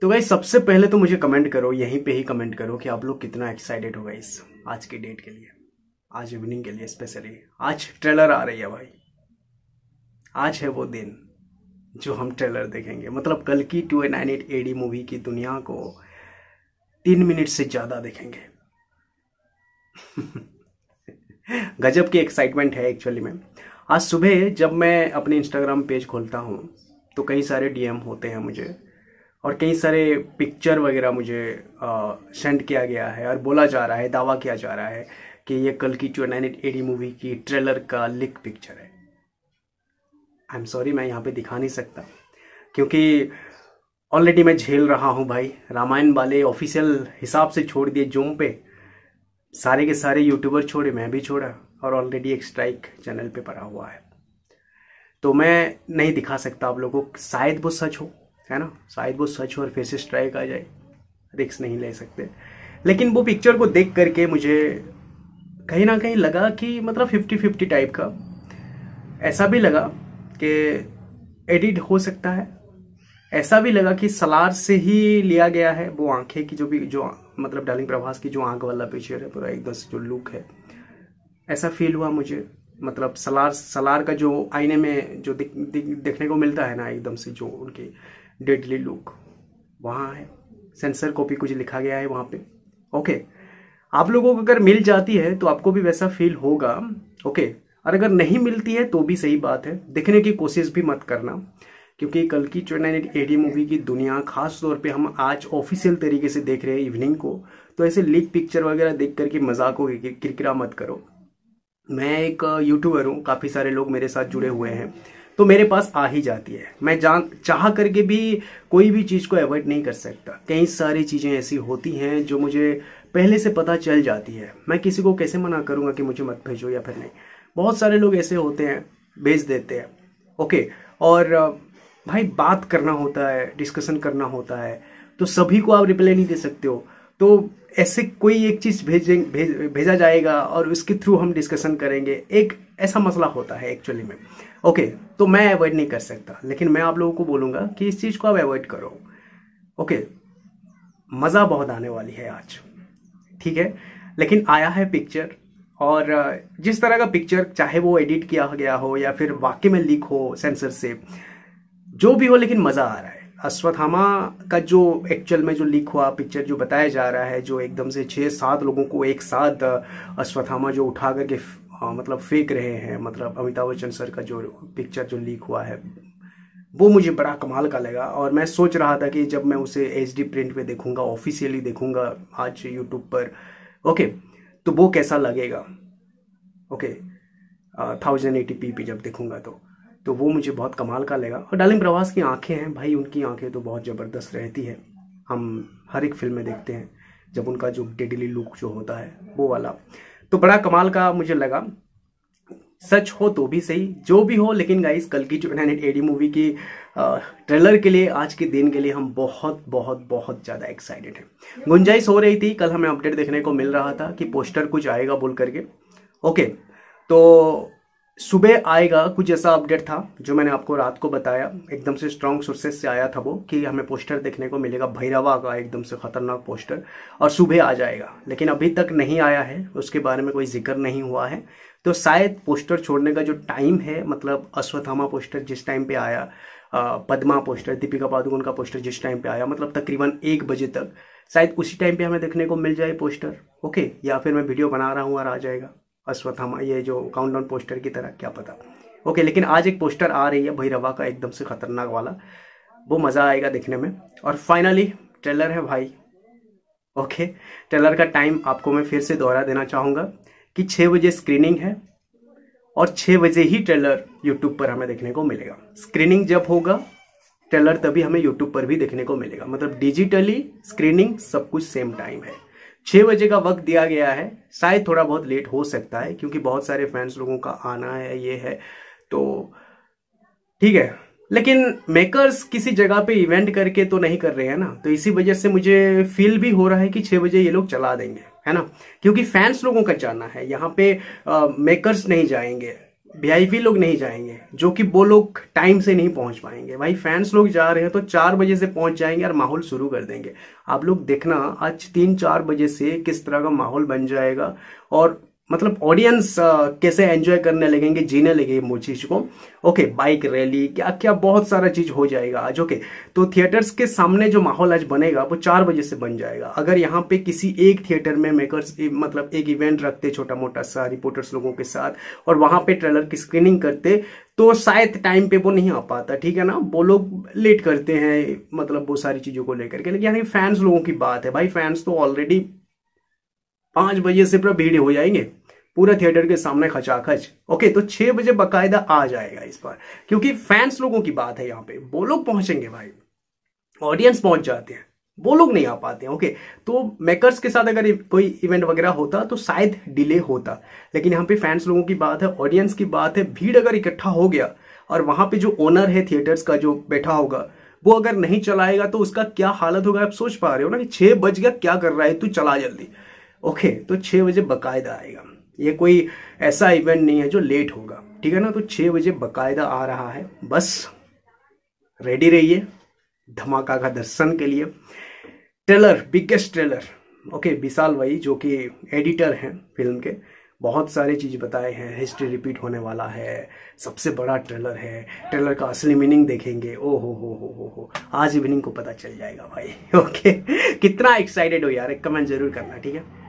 तो भाई सबसे पहले तो मुझे कमेंट करो यहीं पे ही कमेंट करो कि आप लोग कितना एक्साइटेड हो इस आज के डेट के लिए आज इवनिंग के लिए स्पेशली आज ट्रेलर आ रही है भाई आज है वो दिन जो हम ट्रेलर देखेंगे मतलब कल की two eight nine eight AD movie की दुनिया को तीन मिनट से ज़्यादा देखेंगे गजब की एक्साइटमेंट है एक्चुअली में आज सुबह जब मैं अपने इंस्टाग्राम पेज खोलता हूँ तो कई सारे डीएम होते हैं मुझे और कई सारे पिक्चर वगैरह मुझे सेंड किया गया है और बोला जा रहा है दावा किया जा रहा है कि ये कल की टू नाइन मूवी की ट्रेलर का लिक पिक्चर है आई एम सॉरी मैं यहाँ पे दिखा नहीं सकता क्योंकि ऑलरेडी मैं झेल रहा हूँ भाई रामायण वाले ऑफिशियल हिसाब से छोड़ दिए जूम पे सारे के सारे यूट्यूबर छोड़े मैं भी छोड़ा और ऑलरेडी एक स्ट्राइक चैनल पे पड़ा हुआ है तो मैं नहीं दिखा सकता आप लोगों को शायद वो सच हो है ना शायद वो सच और से स्ट्राइक आ जाए रिक्स नहीं ले सकते लेकिन वो पिक्चर को देख करके मुझे कहीं ना कहीं लगा कि मतलब फिफ्टी फिफ्टी टाइप का ऐसा भी लगा कि एडिट हो सकता है ऐसा भी लगा कि सलार से ही लिया गया है वो आंखें की जो भी जो मतलब डार्लिंग प्रभास की जो आंख वाला पिक्चर है पूरा एकदम से जो लुक है ऐसा फील हुआ मुझे मतलब सलार सलार का जो आईने में जो दिख, दिख, देखने को मिलता है ना एकदम से जो उनकी डेडली लुक वहाँ है सेंसर कॉपी कुछ लिखा गया है वहाँ पे ओके आप लोगों को अगर मिल जाती है तो आपको भी वैसा फील होगा ओके और अगर नहीं मिलती है तो भी सही बात है देखने की कोशिश भी मत करना क्योंकि कल की ट्वेंटी एडी मूवी की दुनिया खास तौर पे हम आज ऑफिशियल तरीके से देख रहे हैं इवनिंग को तो ऐसे लीक पिक्चर वगैरह देख करके मजाक हो किरकिरा मत करो मैं एक यूट्यूबर हूँ काफ़ी सारे लोग मेरे साथ जुड़े हुए हैं तो मेरे पास आ ही जाती है मैं जान चाह करके भी कोई भी चीज़ को अवॉइड नहीं कर सकता कई सारी चीज़ें ऐसी होती हैं जो मुझे पहले से पता चल जाती है मैं किसी को कैसे मना करूँगा कि मुझे मत भेजो या फिर नहीं बहुत सारे लोग ऐसे होते हैं भेज देते हैं ओके और भाई बात करना होता है डिस्कशन करना होता है तो सभी को आप रिप्लाई नहीं दे सकते हो तो ऐसे कोई एक चीज़ भेजें भेज, भेजा जाएगा और उसके थ्रू हम डिस्कशन करेंगे एक ऐसा मसला होता है एक्चुअली में ओके तो मैं अवॉइड नहीं कर सकता लेकिन मैं आप लोगों को बोलूंगा कि इस चीज़ को आप अवॉइड करो ओके मज़ा बहुत आने वाली है आज ठीक है लेकिन आया है पिक्चर और जिस तरह का पिक्चर चाहे वो एडिट किया गया हो या फिर वाकई में लीक हो सेंसर से जो भी हो लेकिन मज़ा आ रहा है अश्वत्थामा का जो एक्चुअल में जो लीक हुआ पिक्चर जो बताया जा रहा है जो एकदम से छः सात लोगों को एक साथ अश्वत्थामा जो उठा करके मतलब फेंक रहे हैं मतलब अमिताभ बच्चन सर का जो पिक्चर जो लीक हुआ है वो मुझे बड़ा कमाल का लगा और मैं सोच रहा था कि जब मैं उसे एच प्रिंट पे देखूंगा ऑफिशियली देखूंगा आज यूट्यूब पर ओके तो वो कैसा लगेगा ओके थाउजेंड एटी पी पे जब देखूंगा तो तो वो मुझे बहुत कमाल का लगा और डालिंग प्रवास की आंखें हैं भाई उनकी आंखें तो बहुत ज़बरदस्त रहती है हम हर एक फिल्म में देखते हैं जब उनका जो डेडली लुक जो होता है वो वाला तो बड़ा कमाल का मुझे लगा सच हो तो भी सही जो भी हो लेकिन गाइस कल की जो नाइन एडी मूवी की ट्रेलर के लिए आज के दिन के लिए हम बहुत बहुत बहुत ज़्यादा एक्साइटेड हैं गुंजाइश हो रही थी कल हमें अपडेट देखने को मिल रहा था कि पोस्टर कुछ आएगा बोल करके ओके तो सुबह आएगा कुछ ऐसा अपडेट था जो मैंने आपको रात को बताया एकदम से स्ट्रॉन्ग सोर्सेस से आया था वो कि हमें पोस्टर देखने को मिलेगा भैरवा का एकदम से खतरनाक पोस्टर और सुबह आ जाएगा लेकिन अभी तक नहीं आया है उसके बारे में कोई जिक्र नहीं हुआ है तो शायद पोस्टर छोड़ने का जो टाइम है मतलब अश्वत्थामा पोस्टर जिस टाइम पे आया पद्मा पोस्टर दीपिका पादुकोण का पोस्टर जिस टाइम पे आया मतलब तकरीबन एक बजे तक शायद उसी टाइम पे हमें देखने को मिल जाए पोस्टर ओके या फिर मैं वीडियो बना रहा हूँ और आ जाएगा अश्वत्थामा ये जो काउंटडाउन पोस्टर की तरह क्या पता ओके लेकिन आज एक पोस्टर आ रही है भैरवा का एकदम से खतरनाक वाला वो मज़ा आएगा देखने में और फाइनली ट्रेलर है भाई ओके ट्रेलर का टाइम आपको मैं फिर से दोहरा देना चाहूँगा कि छः बजे स्क्रीनिंग है और छः बजे ही ट्रेलर यूट्यूब पर हमें देखने को मिलेगा स्क्रीनिंग जब होगा ट्रेलर तभी हमें यूट्यूब पर भी देखने को मिलेगा मतलब डिजिटली स्क्रीनिंग सब कुछ सेम टाइम है छह बजे का वक्त दिया गया है शायद थोड़ा बहुत लेट हो सकता है क्योंकि बहुत सारे फैंस लोगों का आना है ये है तो ठीक है लेकिन मेकर्स किसी जगह पे इवेंट करके तो नहीं कर रहे हैं ना तो इसी वजह से मुझे फील भी हो रहा है कि छह बजे ये लोग चला देंगे है ना क्योंकि फैंस लोगों का जाना है यहाँ पे मेकर्स नहीं जाएंगे वी लोग नहीं जाएंगे जो कि वो लोग टाइम से नहीं पहुंच पाएंगे भाई फैंस लोग जा रहे हैं तो चार बजे से पहुंच जाएंगे और माहौल शुरू कर देंगे आप लोग देखना आज तीन चार बजे से किस तरह का माहौल बन जाएगा और मतलब ऑडियंस uh, कैसे एंजॉय करने लगेंगे जीने लगेंगे मोह चीज को ओके बाइक रैली क्या क्या बहुत सारा चीज हो जाएगा आज ओके तो थिएटर्स के सामने जो माहौल आज बनेगा वो चार बजे से बन जाएगा अगर यहाँ पे किसी एक थिएटर में मेकर्स मतलब एक इवेंट रखते छोटा मोटा सा रिपोर्टर्स लोगों के साथ और वहां पे ट्रेलर की स्क्रीनिंग करते तो शायद टाइम पे वो नहीं आ पाता ठीक है ना वो लोग लेट करते हैं मतलब वो सारी चीजों को लेकर के लेकिन यानी फैंस लोगों की बात है भाई फैंस तो ऑलरेडी पांच बजे से पूरा भीड़ हो जाएंगे पूरे थिएटर के सामने खचाखच ओके तो छह बजे बकायदा आ जाएगा इस बार क्योंकि फैंस लोगों की बात है यहाँ पे वो लोग पहुंचेंगे भाई ऑडियंस पहुंच जाते हैं वो लोग नहीं आ पाते हैं ओके तो मेकर्स के साथ अगर कोई इवेंट वगैरह होता तो शायद डिले होता लेकिन यहाँ पे फैंस लोगों की बात है ऑडियंस की बात है भीड़ अगर इकट्ठा हो गया और वहां पे जो ओनर है थिएटर्स का जो बैठा होगा वो अगर नहीं चलाएगा तो उसका क्या हालत होगा आप सोच पा रहे हो ना कि छह बज गया क्या कर रहा है तू चला जल्दी ओके तो छः बजे बकायदा आएगा ये कोई ऐसा इवेंट नहीं है जो लेट होगा ठीक है ना तो छः बजे बकायदा आ रहा है बस रेडी रहिए धमाका का दर्शन के लिए trailer biggest trailer okay Vishal भाई जो कि एडिटर हैं फिल्म के बहुत सारे चीज़ बताए हैं हिस्ट्री रिपीट होने वाला है सबसे बड़ा ट्रेलर है ट्रेलर का असली मीनिंग देखेंगे ओ हो हो हो हो हो आज इवनिंग को पता चल जाएगा भाई ओके कितना एक्साइटेड हो यार कमेंट जरूर करना ठीक है